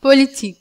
Politique.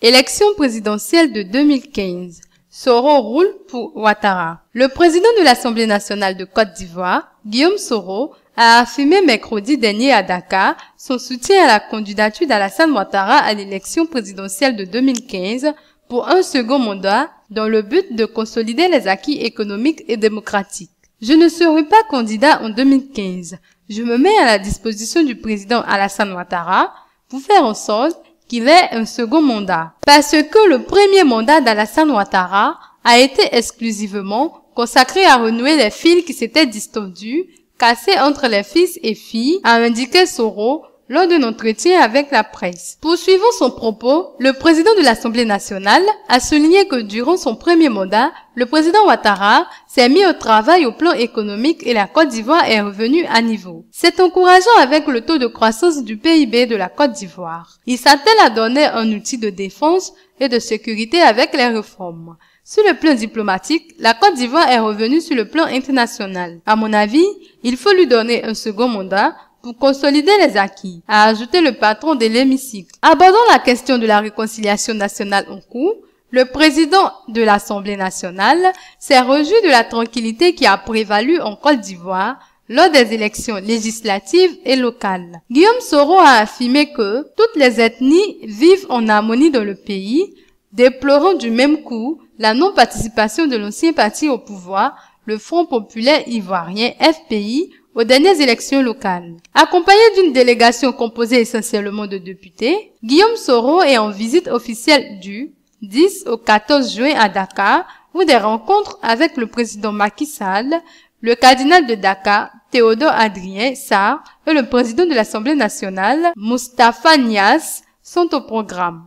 Élection présidentielle de 2015. Soro roule pour Ouattara. Le président de l'Assemblée nationale de Côte d'Ivoire, Guillaume Soro, a affirmé mercredi dernier à Dakar son soutien à la candidature d'Alassane Ouattara à l'élection présidentielle de 2015 pour un second mandat dans le but de consolider les acquis économiques et démocratiques. Je ne serai pas candidat en 2015. Je me mets à la disposition du président Alassane Ouattara pour faire en sorte qu'il ait un second mandat, parce que le premier mandat d'Alassane Ouattara a été exclusivement consacré à renouer les fils qui s'étaient distendus, cassés entre les fils et filles, a indiqué Soro lors d'un entretien avec la presse. Poursuivant son propos, le président de l'Assemblée nationale a souligné que durant son premier mandat, le président Ouattara s'est mis au travail au plan économique et la Côte d'Ivoire est revenue à niveau. C'est encourageant avec le taux de croissance du PIB de la Côte d'Ivoire. Il s'attelle à donner un outil de défense et de sécurité avec les réformes. Sur le plan diplomatique, la Côte d'Ivoire est revenue sur le plan international. À mon avis, il faut lui donner un second mandat pour consolider les acquis, a ajouté le patron de l'hémicycle. Abordant la question de la réconciliation nationale en cours, le président de l'Assemblée nationale s'est rejoui de la tranquillité qui a prévalu en Côte d'Ivoire lors des élections législatives et locales. Guillaume Soro a affirmé que toutes les ethnies vivent en harmonie dans le pays, déplorant du même coup la non-participation de l'ancien parti au pouvoir, le Front populaire ivoirien FPI, aux dernières élections locales. Accompagné d'une délégation composée essentiellement de députés, Guillaume Soro est en visite officielle du 10 au 14 juin à Dakar où des rencontres avec le président Macky Sall, le cardinal de Dakar, Théodore Adrien Sarr et le président de l'Assemblée nationale, Mustapha Nias, sont au programme.